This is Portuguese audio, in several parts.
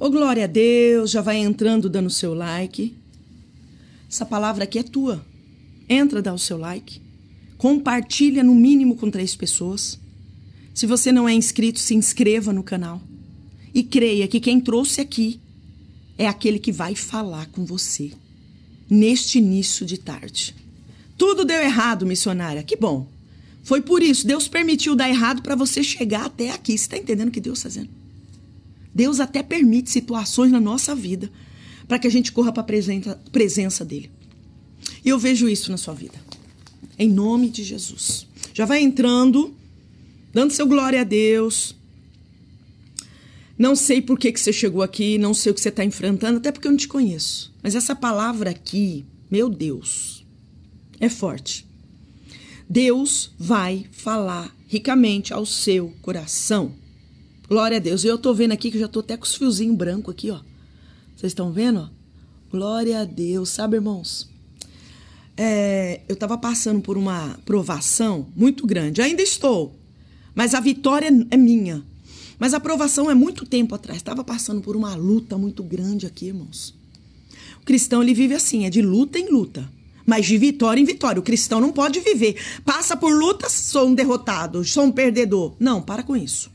Ô oh, glória a Deus, já vai entrando dando seu like. Essa palavra aqui é tua. Entra, dá o seu like. Compartilha no mínimo com três pessoas. Se você não é inscrito, se inscreva no canal. E creia que quem trouxe aqui é aquele que vai falar com você neste início de tarde. Tudo deu errado, missionária. Que bom. Foi por isso. Deus permitiu dar errado para você chegar até aqui. Você está entendendo o que Deus está fazendo? Deus até permite situações na nossa vida para que a gente corra para a presença dele. E eu vejo isso na sua vida. Em nome de Jesus. Já vai entrando, dando seu glória a Deus. Não sei por que, que você chegou aqui, não sei o que você está enfrentando, até porque eu não te conheço. Mas essa palavra aqui, meu Deus, é forte. Deus vai falar ricamente ao seu coração. Glória a Deus. Eu tô vendo aqui que eu já tô até com os fiozinhos branco aqui, ó. Vocês estão vendo? Glória a Deus. Sabe, irmãos? É, eu estava passando por uma provação muito grande. Ainda estou, mas a vitória é minha. Mas a provação é muito tempo atrás. Estava passando por uma luta muito grande aqui, irmãos. O cristão ele vive assim, é de luta em luta, mas de vitória em vitória. O cristão não pode viver. Passa por lutas, sou um derrotado, sou um perdedor. Não, para com isso.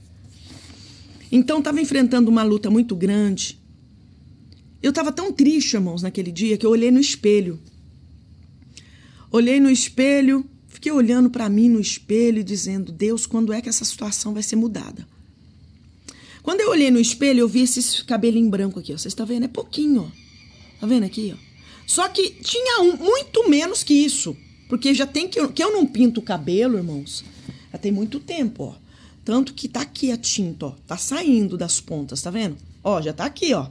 Então estava enfrentando uma luta muito grande. Eu estava tão triste, irmãos, naquele dia que eu olhei no espelho. Olhei no espelho, fiquei olhando para mim no espelho e dizendo: Deus, quando é que essa situação vai ser mudada? Quando eu olhei no espelho, eu vi esse cabelinho branco aqui, ó. Vocês estão vendo? É pouquinho, ó. Tá vendo aqui, ó? Só que tinha um, muito menos que isso. Porque já tem que. que eu não pinto o cabelo, irmãos. Já tem muito tempo, ó. Tanto que tá aqui a tinta, ó. Tá saindo das pontas, tá vendo? Ó, já tá aqui, ó.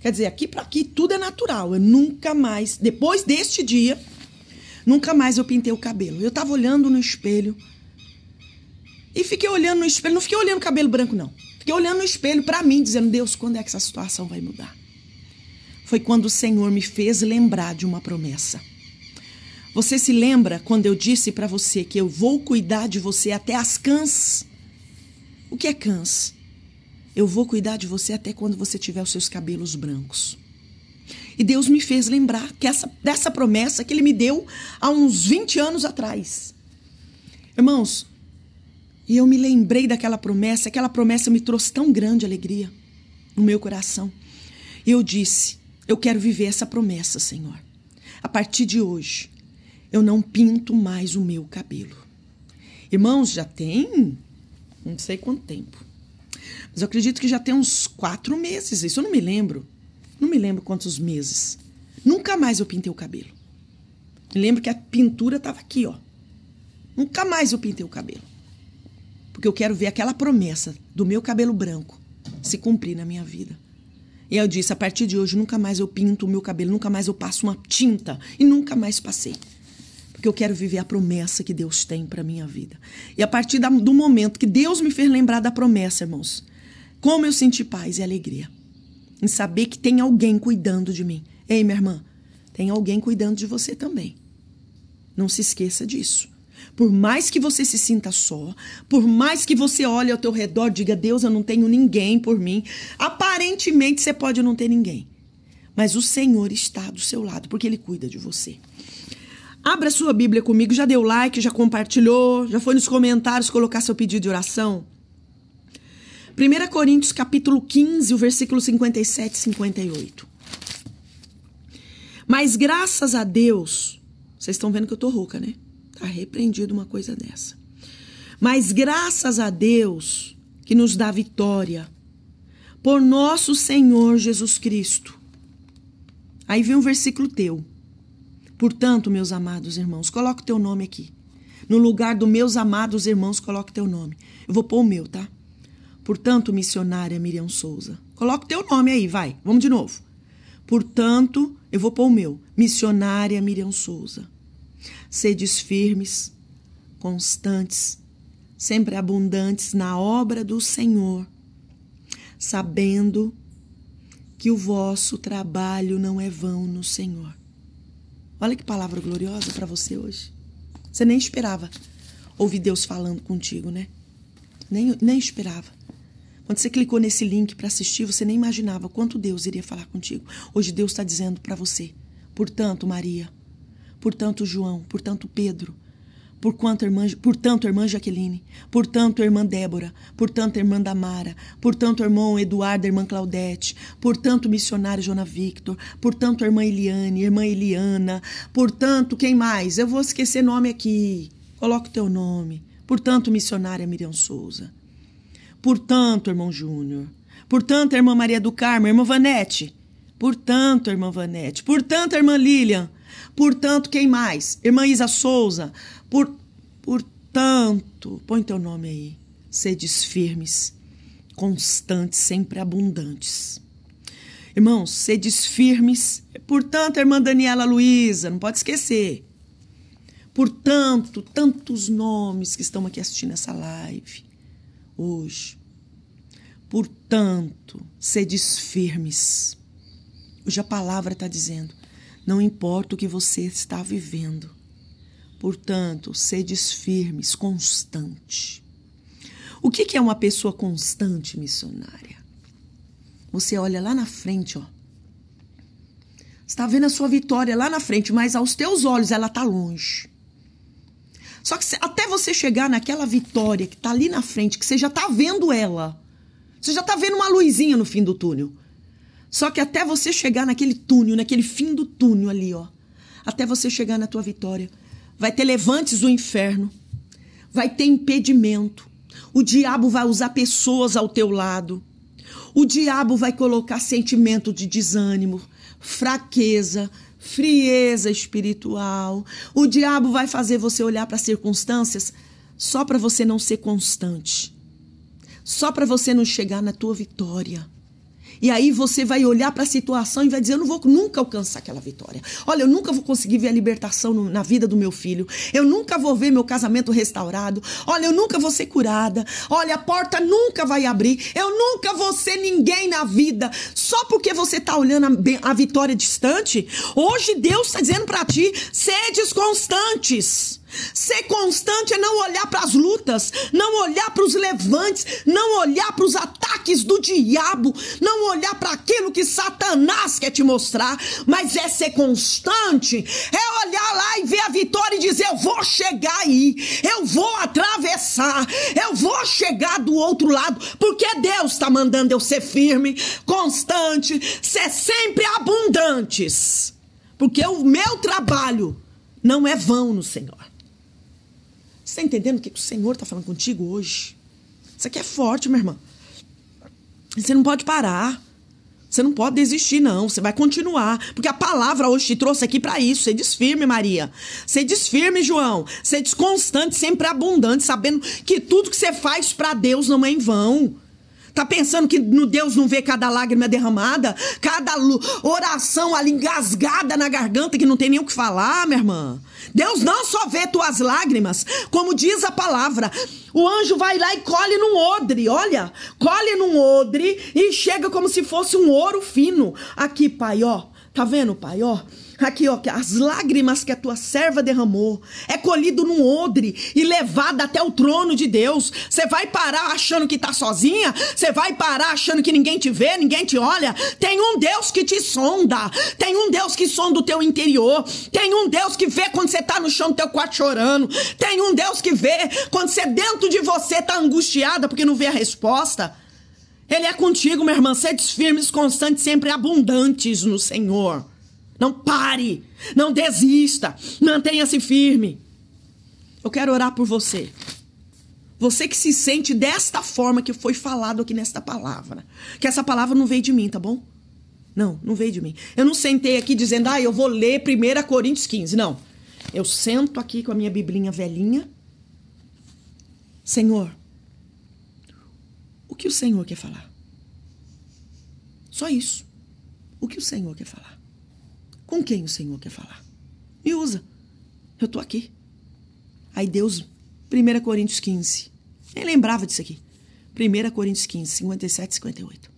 Quer dizer, aqui para aqui tudo é natural. Eu nunca mais, depois deste dia, nunca mais eu pintei o cabelo. Eu tava olhando no espelho e fiquei olhando no espelho. Não fiquei olhando o cabelo branco, não. Fiquei olhando no espelho para mim, dizendo: Deus, quando é que essa situação vai mudar? Foi quando o Senhor me fez lembrar de uma promessa. Você se lembra quando eu disse para você que eu vou cuidar de você até as cãs? O que é cans? Eu vou cuidar de você até quando você tiver os seus cabelos brancos. E Deus me fez lembrar que essa, dessa promessa que ele me deu há uns 20 anos atrás. Irmãos, e eu me lembrei daquela promessa, aquela promessa me trouxe tão grande alegria no meu coração. E eu disse: Eu quero viver essa promessa, Senhor. A partir de hoje, eu não pinto mais o meu cabelo. Irmãos, já tem não sei quanto tempo. Mas eu acredito que já tem uns quatro meses. Isso eu não me lembro. Não me lembro quantos meses. Nunca mais eu pintei o cabelo. Me lembro que a pintura estava aqui, ó. Nunca mais eu pintei o cabelo. Porque eu quero ver aquela promessa do meu cabelo branco se cumprir na minha vida. E eu disse: a partir de hoje, nunca mais eu pinto o meu cabelo, nunca mais eu passo uma tinta. E nunca mais passei porque eu quero viver a promessa que Deus tem para minha vida. E a partir da, do momento que Deus me fez lembrar da promessa, irmãos, como eu senti paz e alegria em saber que tem alguém cuidando de mim. Ei, minha irmã, tem alguém cuidando de você também. Não se esqueça disso. Por mais que você se sinta só, por mais que você olhe ao teu redor, e diga Deus, eu não tenho ninguém por mim. Aparentemente você pode não ter ninguém, mas o Senhor está do seu lado porque ele cuida de você. Abra sua Bíblia comigo, já deu like, já compartilhou, já foi nos comentários colocar seu pedido de oração. 1 Coríntios capítulo 15, o versículo 57 e 58. Mas graças a Deus, vocês estão vendo que eu tô rouca, né? Tá repreendido uma coisa dessa. Mas graças a Deus que nos dá vitória por nosso Senhor Jesus Cristo. Aí vem um versículo teu. Portanto, meus amados irmãos, coloque teu nome aqui. No lugar do meus amados irmãos, coloque teu nome. Eu vou pôr o meu, tá? Portanto, missionária Miriam Souza. Coloque teu nome aí, vai. Vamos de novo. Portanto, eu vou pôr o meu. Missionária Miriam Souza. Sedes firmes, constantes, sempre abundantes na obra do Senhor, sabendo que o vosso trabalho não é vão no Senhor. Olha que palavra gloriosa para você hoje. Você nem esperava ouvir Deus falando contigo, né? Nem, nem esperava. Quando você clicou nesse link para assistir, você nem imaginava quanto Deus iria falar contigo. Hoje Deus está dizendo para você: portanto, Maria, portanto, João, portanto, Pedro, Porquanto, irmã, portanto, irmã Jaqueline, portanto, irmã Débora, portanto, irmã Damara, portanto, irmão Eduardo, irmã Claudete, portanto, missionário Jona Victor, portanto, irmã Eliane, irmã Eliana, portanto, quem mais? Eu vou esquecer nome aqui. Coloca o teu nome. Portanto, missionária Miriam Souza. Portanto, irmão Júnior. Portanto, irmã Maria do Carmo, irmã Vanete. Portanto, irmã Vanete. Portanto, irmã Lilian. Portanto, quem mais? Irmã Isa Souza. Por, portanto, põe teu nome aí, sedes firmes, constantes, sempre abundantes. Irmãos, sedes firmes. Portanto, irmã Daniela Luiza, não pode esquecer. Portanto, tantos nomes que estão aqui assistindo essa live hoje. Portanto, sedes firmes. Hoje a palavra está dizendo: não importa o que você está vivendo, Portanto, sedes firmes, constante. O que, é uma pessoa constante missionária? Você olha lá na frente, ó. Está vendo a sua vitória lá na frente, mas aos teus olhos ela está longe. Só que até você chegar naquela vitória que está ali na frente, que você já está vendo ela, você já está vendo uma luzinha no fim do túnel. Só que até você chegar naquele túnel, naquele fim do túnel ali, ó, até você chegar na tua vitória, Vai ter levantes do inferno. Vai ter impedimento. O diabo vai usar pessoas ao teu lado. O diabo vai colocar sentimento de desânimo, fraqueza, frieza espiritual. O diabo vai fazer você olhar para circunstâncias só para você não ser constante. Só para você não chegar na tua vitória. E aí você vai olhar para a situação e vai dizer: eu não vou nunca alcançar aquela vitória. Olha, eu nunca vou conseguir ver a libertação no, na vida do meu filho. Eu nunca vou ver meu casamento restaurado. Olha, eu nunca vou ser curada. Olha, a porta nunca vai abrir. Eu nunca vou ser ninguém na vida. Só porque você está olhando a, a vitória distante. Hoje Deus está dizendo para ti: sede constantes. Ser constante é não olhar para as lutas, não olhar para os levantes, não olhar para os ataques do diabo, não olhar para aquilo que Satanás quer te mostrar, mas é ser constante, é olhar lá e ver a vitória e dizer: Eu vou chegar aí, eu vou atravessar, eu vou chegar do outro lado, porque Deus está mandando eu ser firme, constante, ser sempre abundantes, porque o meu trabalho não é vão no Senhor. Você está entendendo o que o Senhor está falando contigo hoje? Isso aqui é forte, minha irmã. Você não pode parar. Você não pode desistir, não. Você vai continuar. Porque a palavra hoje te trouxe aqui para isso. Você desfirme, Maria. Você desfirme, João. Você desconstante, sempre abundante, sabendo que tudo que você faz para Deus não é em vão. Tá pensando que no Deus não vê cada lágrima derramada? Cada oração ali engasgada na garganta que não tem nem o que falar, minha irmã? Deus não só vê tuas lágrimas, como diz a palavra. O anjo vai lá e colhe num odre, olha. Colhe num odre e chega como se fosse um ouro fino. Aqui, pai, ó Tá vendo, pai? Ó, aqui, ó, as lágrimas que a tua serva derramou é colhido num odre e levado até o trono de Deus. Você vai parar achando que tá sozinha? Você vai parar achando que ninguém te vê, ninguém te olha? Tem um Deus que te sonda. Tem um Deus que sonda o teu interior. Tem um Deus que vê quando você tá no chão do teu quarto chorando. Tem um Deus que vê quando você dentro de você tá angustiada porque não vê a resposta. Ele é contigo, minha irmã. Sedes firmes, constantes, sempre abundantes no Senhor. Não pare, não desista, mantenha-se firme. Eu quero orar por você. Você que se sente desta forma que foi falado aqui nesta palavra. Que essa palavra não veio de mim, tá bom? Não, não veio de mim. Eu não sentei aqui dizendo, ah, eu vou ler 1 Coríntios 15. Não. Eu sento aqui com a minha biblinha velhinha. Senhor, o que o Senhor quer falar? Só isso. O que o Senhor quer falar? Com quem o Senhor quer falar? Me usa. Eu tô aqui. Aí Deus, 1 Coríntios 15. Nem lembrava disso aqui. 1 Coríntios 15, 57 e 58.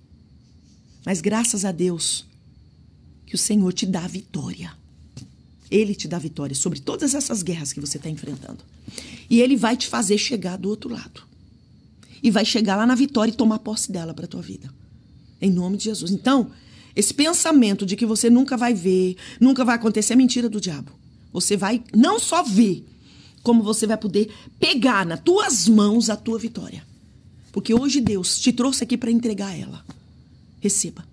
Mas graças a Deus que o Senhor te dá vitória. Ele te dá vitória sobre todas essas guerras que você está enfrentando. E ele vai te fazer chegar do outro lado e vai chegar lá na vitória e tomar posse dela para a tua vida. Em nome de Jesus. Então, esse pensamento de que você nunca vai ver, nunca vai acontecer, é mentira do diabo. Você vai não só ver, como você vai poder pegar nas tuas mãos a tua vitória. Porque hoje Deus te trouxe aqui para entregar ela. Receba.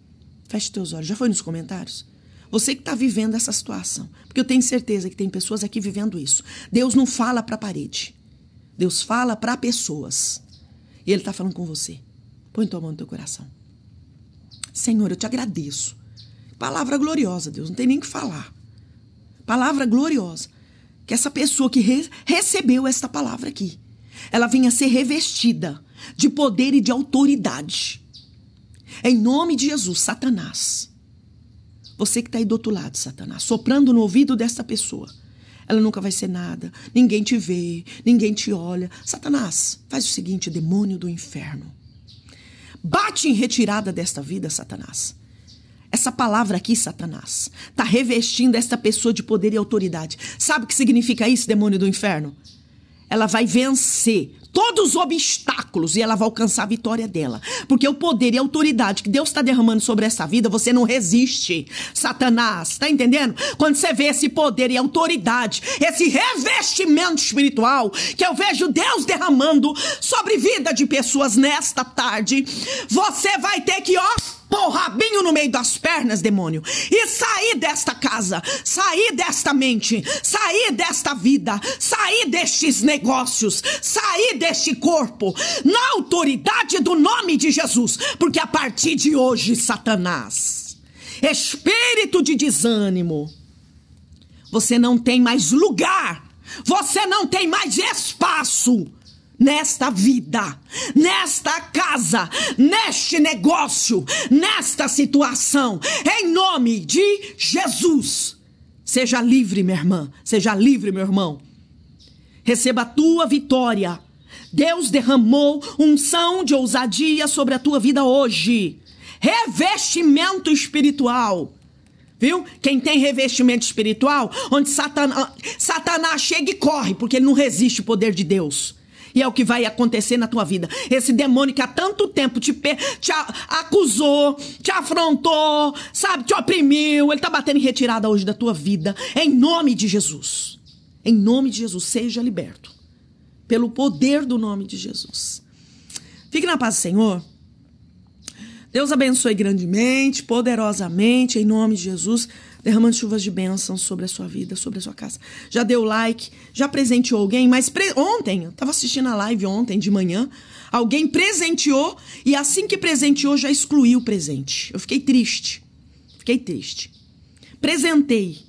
Feche teus olhos. Já foi nos comentários? Você que está vivendo essa situação. Porque eu tenho certeza que tem pessoas aqui vivendo isso. Deus não fala para a parede. Deus fala para pessoas. E Ele está falando com você. Põe tua mão no teu coração. Senhor, eu te agradeço. Palavra gloriosa, Deus, não tem nem o que falar. Palavra gloriosa. Que essa pessoa que re recebeu esta palavra aqui, ela venha ser revestida de poder e de autoridade. Em nome de Jesus, Satanás. Você que está aí do outro lado, Satanás, soprando no ouvido desta pessoa ela nunca vai ser nada. Ninguém te vê, ninguém te olha. Satanás, faz o seguinte, demônio do inferno. Bate em retirada desta vida, Satanás. Essa palavra aqui, Satanás, está revestindo esta pessoa de poder e autoridade. Sabe o que significa isso, demônio do inferno? Ela vai vencer todos os obstáculos e ela vai alcançar a vitória dela. Porque o poder e a autoridade que Deus está derramando sobre essa vida, você não resiste. Satanás, tá entendendo? Quando você vê esse poder e autoridade, esse revestimento espiritual que eu vejo Deus derramando sobre vida de pessoas nesta tarde, você vai ter que, ó, pôr o rabinho no meio das pernas, demônio, e sair desta casa, sair desta mente, sair desta vida, sair destes negócios, sair deste corpo, na autoridade do nome de Jesus, porque a partir de hoje, Satanás, espírito de desânimo, você não tem mais lugar, você não tem mais espaço nesta vida, nesta casa, neste negócio, nesta situação, em nome de Jesus. Seja livre, minha irmã, seja livre, meu irmão. Receba a tua vitória. Deus derramou unção de ousadia sobre a tua vida hoje. Revestimento espiritual. Viu? Quem tem revestimento espiritual, onde Satanás, Satanás chega e corre, porque ele não resiste ao poder de Deus. E é o que vai acontecer na tua vida. Esse demônio que há tanto tempo te, te acusou, te afrontou, sabe, te oprimiu, ele tá batendo em retirada hoje da tua vida. Em nome de Jesus. Em nome de Jesus, seja liberto. Pelo poder do nome de Jesus. Fique na paz do Senhor. Deus abençoe grandemente, poderosamente, em nome de Jesus derramando chuvas de bênção sobre a sua vida, sobre a sua casa. Já deu like, já presenteou alguém, mas pre ontem, eu estava assistindo a live ontem de manhã, alguém presenteou e assim que presenteou já excluiu o presente. Eu fiquei triste. Fiquei triste. Presentei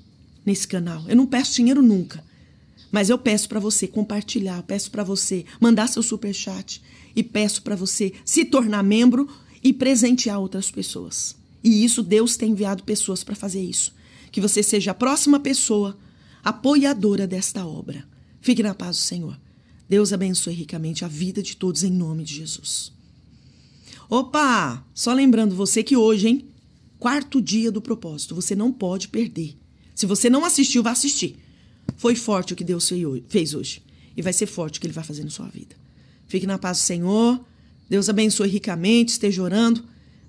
nesse canal. Eu não peço dinheiro nunca. Mas eu peço para você compartilhar, peço para você mandar seu super chat e peço para você se tornar membro e presentear outras pessoas. E isso Deus tem enviado pessoas para fazer isso que você seja a próxima pessoa apoiadora desta obra. Fique na paz do Senhor. Deus abençoe ricamente a vida de todos em nome de Jesus. Opa! Só lembrando você que hoje, hein? Quarto dia do propósito, você não pode perder. Se você não assistiu, vá assistir. Foi forte o que Deus fez hoje. E vai ser forte o que Ele vai fazer na sua vida. Fique na paz do Senhor. Deus abençoe ricamente. Esteja orando.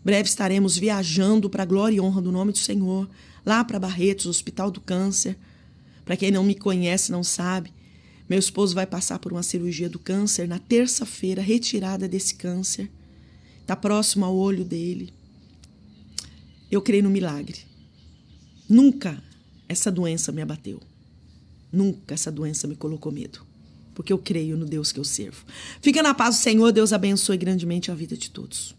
Breve estaremos viajando para a glória e honra do nome do Senhor, lá para Barretos, Hospital do Câncer. Para quem não me conhece, não sabe, meu esposo vai passar por uma cirurgia do câncer na terça-feira, retirada desse câncer. Está próximo ao olho dele. Eu creio no milagre. Nunca essa doença me abateu. Nunca essa doença me colocou medo. Porque eu creio no Deus que eu servo. Fica na paz Senhor. Deus abençoe grandemente a vida de todos.